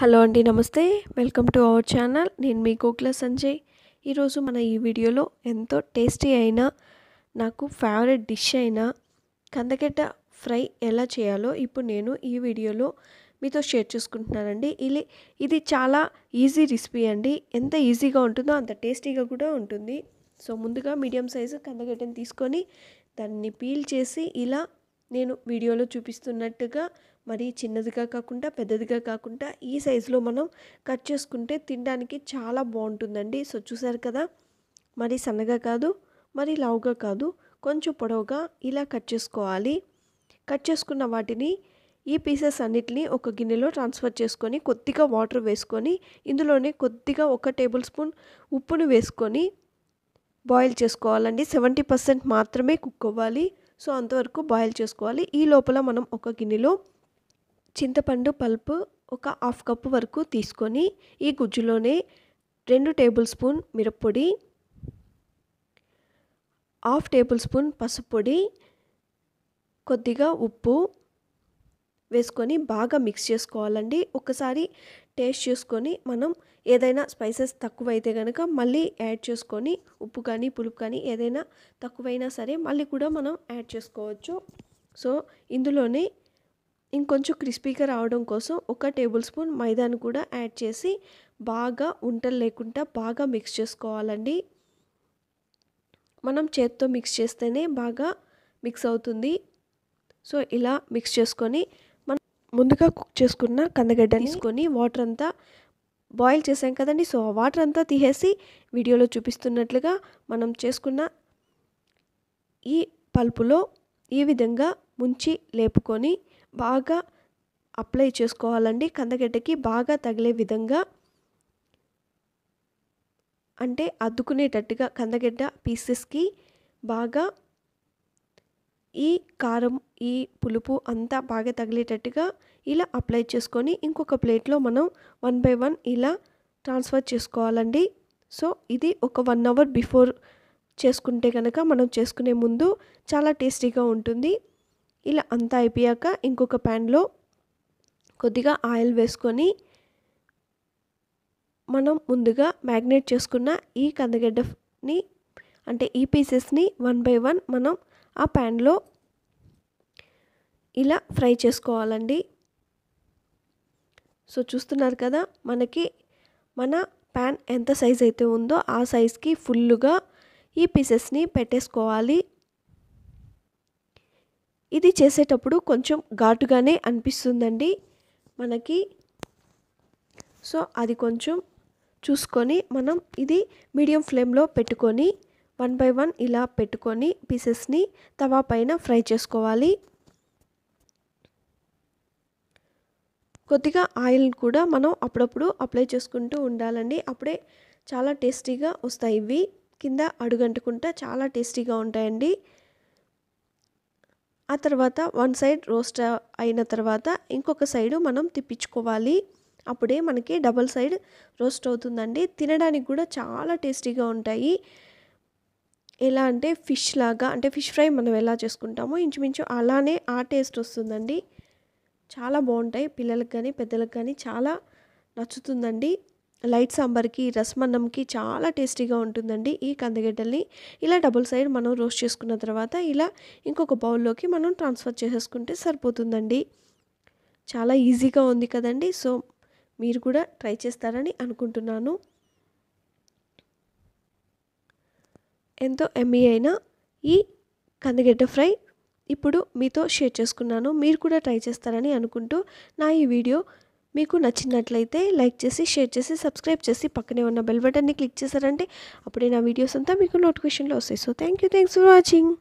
hello అండి నమస్తే welcome to our channel నేను మీ కోక్ల సంజయ్ ఈరోజు మన ఈ వీడియోలో ఎంతో టేస్టీ అయిన నాకు ఫేవరెట్ డిష్ అయిన కందగడ్డ ఫ్రై ఎలా చేయాలో ఇప్పుడు నేను ఈ వీడియోలో మీతో షేర్ చేసుకుంటున్నానండి ఇది ఇది చాలా ఈజీ రెసిపీ అండి ఎంత ఈజీగా ఉంటుందో అంత టేస్టీగా కూడా ఉంటుంది సో ముందుగా మీడియం సైజు కందగడ్డను తీసుకొని దాన్ని పీల్ చేసి ఇలా నేను వీడియోలో చూపిస్తున్నట్టుగా మరి చిన్నదిగా కాకుండా పెద్దదిగా కాకుండా ఈ సైజులో మనం కట్ చేసుకుంటే తినడానికి చాలా బాగుంటుందండి సో చూసారు కదా మరి సన్నగా కాదు మరి లావుగా కాదు కొంచెం పొడవుగా ఇలా కట్ చేసుకోవాలి కట్ చేసుకున్న వాటిని ఈ పీసెస్ అన్నిటిని ఒక గిన్నెలో ట్రాన్స్ఫర్ చేసుకొని కొద్దిగా వాటర్ వేసుకొని ఇందులోనే కొద్దిగా ఒక టేబుల్ స్పూన్ ఉప్పును వేసుకొని బాయిల్ చేసుకోవాలండి సెవెంటీ పర్సెంట్ మాత్రమే కుక్ అవ్వాలి సో అంతవరకు బాయిల్ చేసుకోవాలి ఈ లోపల మనం ఒక గిన్నెలో చింతపండు పల్పు ఒక హాఫ్ కప్పు వరకు తీసుకొని ఈ గుజ్జులోనే రెండు టేబుల్ స్పూన్ మిరప్పొడి హాఫ్ టేబుల్ స్పూన్ పసుపు పొడి కొద్దిగా ఉప్పు వేసుకొని బాగా మిక్స్ చేసుకోవాలండి ఒకసారి టేస్ట్ చేసుకొని మనం ఏదైనా స్పైసెస్ తక్కువైతే కనుక మళ్ళీ యాడ్ చేసుకొని ఉప్పు కానీ పులుపు కానీ ఏదైనా తక్కువైనా సరే మళ్ళీ కూడా మనం యాడ్ చేసుకోవచ్చు సో ఇందులోనే ఇంకొంచెం క్రిస్పీగా రావడం కోసం ఒక టేబుల్ స్పూన్ మైదాను కూడా యాడ్ చేసి బాగా ఉంటలు లేకుండా బాగా మిక్స్ చేసుకోవాలండి మనం చేత్తో మిక్స్ చేస్తేనే బాగా మిక్స్ అవుతుంది సో ఇలా మిక్స్ చేసుకొని మనం ముందుగా కుక్ చేసుకున్న కందగడ్డ తీసుకొని వాటర్ అంతా బాయిల్ చేసాం కదండి సో వాటర్ అంతా తీసేసి వీడియోలో చూపిస్తున్నట్లుగా మనం చేసుకున్న ఈ పల్పులో ఈ విధంగా ముంచి లేపుకొని బాగా అప్లై చేసుకోవాలండి కందగడ్డకి బాగా తగిలే విధంగా అంటే అద్దుకునేటట్టుగా కందగడ్డ పీసెస్కి బాగా ఈ కారం ఈ పులుపు అంతా బాగా తగిలేటట్టుగా ఇలా అప్లై చేసుకొని ఇంకొక ప్లేట్లో మనం వన్ బై వన్ ఇలా ట్రాన్స్ఫర్ చేసుకోవాలండి సో ఇది ఒక వన్ అవర్ బిఫోర్ చేసుకుంటే కనుక మనం చేసుకునే ముందు చాలా టేస్టీగా ఉంటుంది ఇలా అంతా అయిపోయాక ఇంకొక ప్యాన్లో కొద్దిగా ఆయిల్ వేసుకొని మనం ముందుగా మ్యాగ్నేట్ చేసుకున్న ఈ కందగడ్డని అంటే ఈ పీసెస్ని వన్ బై వన్ మనం ఆ ప్యాన్లో ఇలా ఫ్రై చేసుకోవాలండి సో చూస్తున్నారు కదా మనకి మన ప్యాన్ ఎంత సైజ్ అయితే ఉందో ఆ సైజ్కి ఫుల్గా ఈ పీసెస్ని పెట్టేసుకోవాలి ఇది చేసేటప్పుడు కొంచెం ఘాటుగానే అనిపిస్తుందండి మనకి సో అది కొంచెం చూసుకొని మనం ఇది మీడియం ఫ్లేమ్లో పెట్టుకొని వన్ బై వన్ ఇలా పెట్టుకొని పీసెస్ని తవా పైన ఫ్రై చేసుకోవాలి కొద్దిగా ఆయిల్ కూడా మనం అప్పుడప్పుడు అప్లై చేసుకుంటూ ఉండాలండి అప్పుడే చాలా టేస్టీగా వస్తాయి ఇవి కింద అడుగంటుకుంటా చాలా టేస్టీగా ఉంటాయండి ఆ తర్వాత వన్ సైడ్ రోస్ట్ అయిన తర్వాత ఇంకొక సైడు మనం తిప్పించుకోవాలి అప్పుడే మనకి డబల్ సైడ్ రోస్ట్ అవుతుందండి తినడానికి కూడా చాలా టేస్టీగా ఉంటాయి ఎలా అంటే ఫిష్ లాగా అంటే ఫిష్ ఫ్రై మనం ఎలా చేసుకుంటామో ఇంచుమించు అలానే ఆ టేస్ట్ వస్తుందండి చాలా బాగుంటాయి పిల్లలకు కానీ పెద్దలకు కానీ చాలా నచ్చుతుందండి లైట్ సాంబార్కి రసమన్నంకి చాలా టేస్టీగా ఉంటుందండి ఈ కందగడ్డల్ని ఇలా డబుల్ సైడ్ మనం రోస్ట్ చేసుకున్న తర్వాత ఇలా ఇంకొక బౌల్లోకి మనం ట్రాన్స్ఫర్ చేసేసుకుంటే సరిపోతుందండి చాలా ఈజీగా ఉంది కదండి సో మీరు కూడా ట్రై చేస్తారని అనుకుంటున్నాను ఎంతో ఎమ్మీ అయిన ఈ కందగడ్డ ఫ్రై ఇప్పుడు మీతో షేర్ చేసుకున్నాను మీరు కూడా ట్రై చేస్తారని అనుకుంటూ నా ఈ వీడియో మీకు నచ్చినట్లయితే లైక్ చేసి షేర్ చేసి సబ్స్క్రైబ్ చేసి పక్కనే ఉన్న బెల్ బటన్ని క్లిక్ చేశారంటే అప్పుడే నా వీడియోస్ అంతా మీకు నోటిఫికేషన్లో వస్తాయి so thank you thanks for watching